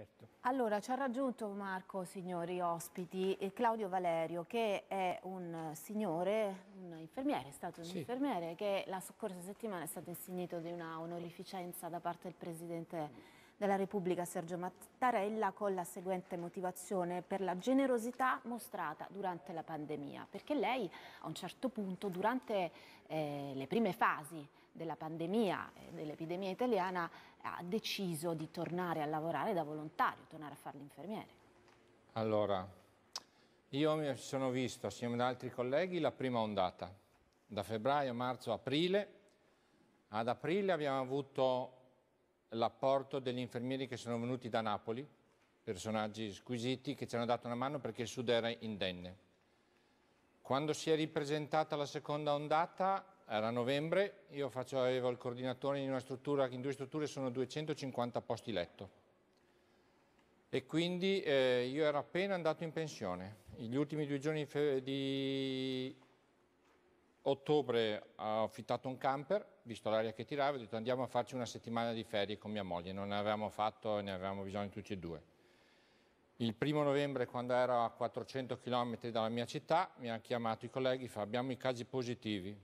Certo. Allora, ci ha raggiunto Marco, signori ospiti, Claudio Valerio, che è un signore, un infermiere, è stato un sì. infermiere, che la scorsa settimana è stato insignito di una onorificenza da parte del Presidente della Repubblica Sergio Mattarella con la seguente motivazione per la generosità mostrata durante la pandemia, perché lei a un certo punto, durante eh, le prime fasi della pandemia e dell'epidemia italiana ha deciso di tornare a lavorare da volontario, tornare a fare l'infermiere? Allora, io mi sono visto assieme ad altri colleghi la prima ondata, da febbraio, marzo, aprile. Ad aprile abbiamo avuto l'apporto degli infermieri che sono venuti da Napoli, personaggi squisiti che ci hanno dato una mano perché il sud era indenne. Quando si è ripresentata la seconda ondata era novembre, io avevo il coordinatore in una struttura, che in due strutture sono 250 posti letto e quindi eh, io ero appena andato in pensione. Gli ultimi due giorni di ottobre ho affittato un camper, visto l'aria che tirava, ho detto andiamo a farci una settimana di ferie con mia moglie, non ne avevamo fatto e ne avevamo bisogno tutti e due. Il primo novembre, quando ero a 400 km dalla mia città, mi hanno chiamato i colleghi e fa abbiamo i casi positivi,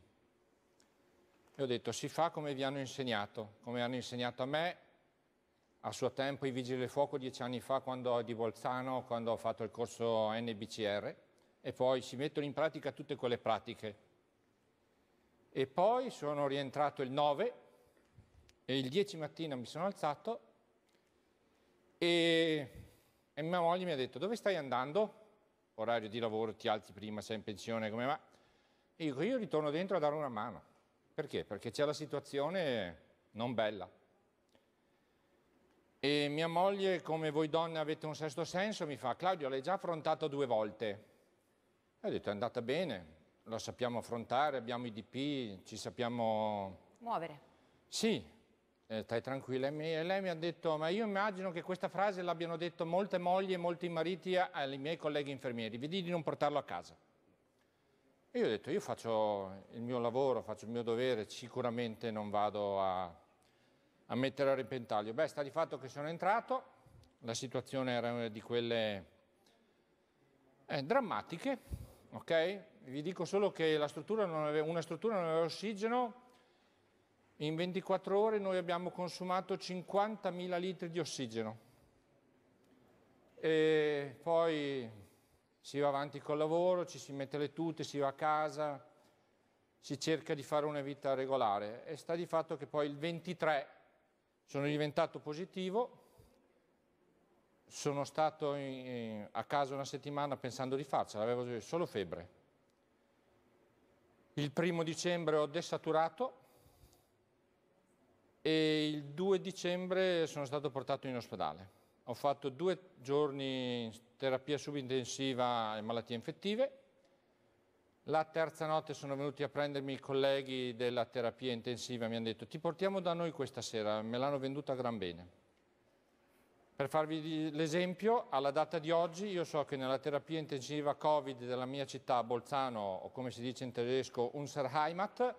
e ho detto, si fa come vi hanno insegnato, come hanno insegnato a me, a suo tempo i Vigili del Fuoco, dieci anni fa, quando, di Bolzano, quando ho fatto il corso NBCR, e poi si mettono in pratica tutte quelle pratiche. E poi sono rientrato il 9 e il 10 mattina mi sono alzato e, e mia moglie mi ha detto dove stai andando? Orario di lavoro, ti alzi prima, sei in pensione, come va? E dico io ritorno dentro a dare una mano. Perché? Perché c'è la situazione non bella. E mia moglie, come voi donne avete un sesto senso, mi fa, Claudio, l'hai già affrontato due volte. E ho detto, è andata bene, lo sappiamo affrontare, abbiamo i DP, ci sappiamo... Muovere. Sì, eh, stai tranquilla. E lei mi ha detto, ma io immagino che questa frase l'abbiano detto molte mogli e molti mariti ai miei colleghi infermieri, vedi di non portarlo a casa. E io ho detto, io faccio il mio lavoro, faccio il mio dovere, sicuramente non vado a, a mettere a repentaglio. Beh, sta di fatto che sono entrato, la situazione era una di quelle eh, drammatiche, ok? Vi dico solo che struttura aveva, una struttura non aveva ossigeno, in 24 ore noi abbiamo consumato 50.000 litri di ossigeno. E poi si va avanti col lavoro, ci si mette le tute, si va a casa, si cerca di fare una vita regolare. E sta di fatto che poi il 23 sono diventato positivo, sono stato in, a casa una settimana pensando di farcela, avevo solo febbre. Il primo dicembre ho desaturato e il 2 dicembre sono stato portato in ospedale. Ho fatto due giorni in terapia subintensiva e malattie infettive. La terza notte sono venuti a prendermi i colleghi della terapia intensiva, mi hanno detto ti portiamo da noi questa sera, me l'hanno venduta gran bene. Per farvi l'esempio, alla data di oggi io so che nella terapia intensiva Covid della mia città, Bolzano, o come si dice in tedesco, Unserheimat,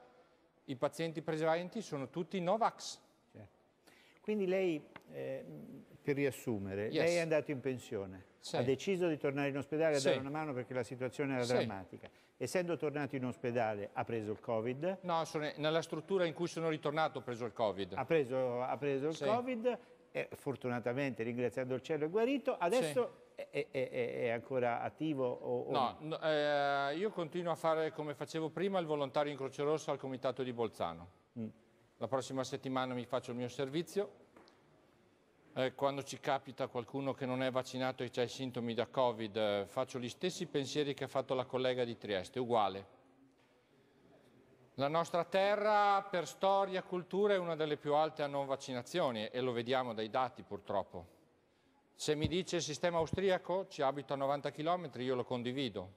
i pazienti presenti sono tutti Novax. Quindi lei per riassumere, yes. lei è andato in pensione, sì. ha deciso di tornare in ospedale a sì. dare una mano perché la situazione era sì. drammatica. Essendo tornato in ospedale ha preso il Covid? No, sono, nella struttura in cui sono ritornato ho preso il Covid. Ha preso, ha preso il Covid, eh, fortunatamente ringraziando il cielo è guarito, adesso... È, è, è, ancora attivo? O, o... No, no eh, io continuo a fare come facevo prima il volontario in Croce Rossa al Comitato di Bolzano. Mm. La prossima settimana mi faccio il mio servizio, eh, quando ci capita qualcuno che non è vaccinato e ha i sintomi da Covid, eh, faccio gli stessi pensieri che ha fatto la collega di Trieste, uguale. La nostra terra per storia e cultura è una delle più alte a non vaccinazioni e lo vediamo dai dati purtroppo. Se mi dice il sistema austriaco ci abito a 90 km, io lo condivido.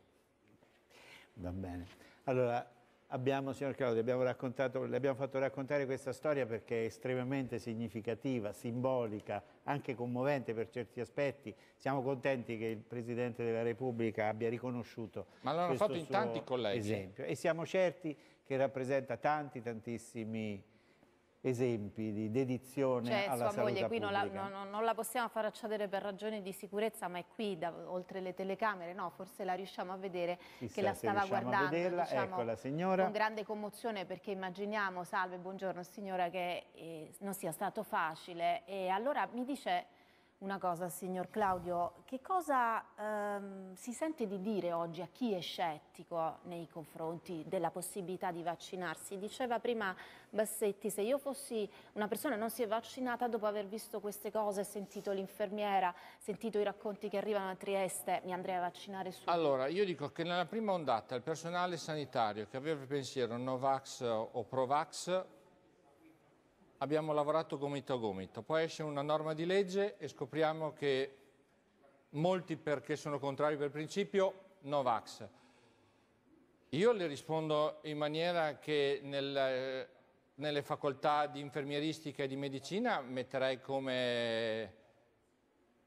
Va bene. Allora, Abbiamo, signor Claudio, abbiamo raccontato, le abbiamo fatto raccontare questa storia perché è estremamente significativa, simbolica, anche commovente per certi aspetti. Siamo contenti che il Presidente della Repubblica abbia riconosciuto Ma l'hanno fatto in tanti colleghi. esempio. E siamo certi che rappresenta tanti, tantissimi esempi di dedizione cioè, alla sua moglie qui non la, no, non la, possiamo far accedere per ragioni di sicurezza ma è qui da, oltre le telecamere no forse la riusciamo a vedere Chissà, che la stava guardando vederla, diciamo, ecco la signora con grande commozione perché immaginiamo salve buongiorno signora che eh, non sia stato facile e allora mi dice una cosa, signor Claudio, che cosa ehm, si sente di dire oggi a chi è scettico nei confronti della possibilità di vaccinarsi? Diceva prima Bassetti, se io fossi una persona che non si è vaccinata dopo aver visto queste cose, sentito l'infermiera, sentito i racconti che arrivano a Trieste, mi andrei a vaccinare subito. Allora, io dico che nella prima ondata il personale sanitario che aveva il pensiero Novax o Provax abbiamo lavorato gomito a gomito. Poi esce una norma di legge e scopriamo che molti perché sono contrari per principio, no vax. Io le rispondo in maniera che nel, nelle facoltà di infermieristica e di medicina metterei come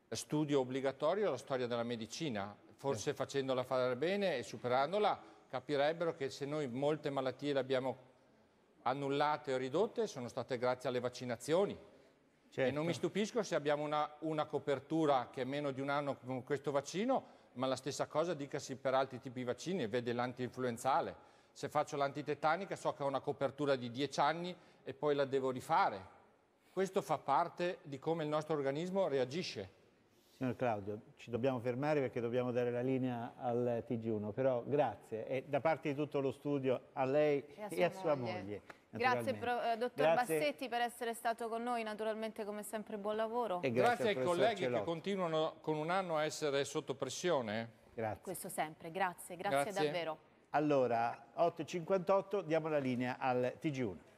studio obbligatorio la storia della medicina. Forse facendola fare bene e superandola capirebbero che se noi molte malattie le abbiamo annullate o ridotte sono state grazie alle vaccinazioni. Certo. E non certo. mi stupisco se abbiamo una, una copertura che è meno di un anno con questo vaccino, ma la stessa cosa dicasi per altri tipi di vaccini, vede l'anti-influenzale. Se faccio l'antitetanica so che ho una copertura di 10 anni e poi la devo rifare. Questo fa parte di come il nostro organismo reagisce. Signor Claudio, ci dobbiamo fermare perché dobbiamo dare la linea al Tg1, però grazie e da parte di tutto lo studio a lei e a sua, e a sua moglie. moglie grazie pro, eh, dottor grazie. Bassetti per essere stato con noi, naturalmente come sempre buon lavoro. E grazie, grazie ai colleghi Celotti. che continuano con un anno a essere sotto pressione. Grazie. Questo sempre, grazie, grazie, grazie. davvero. Allora, 8.58, diamo la linea al Tg1.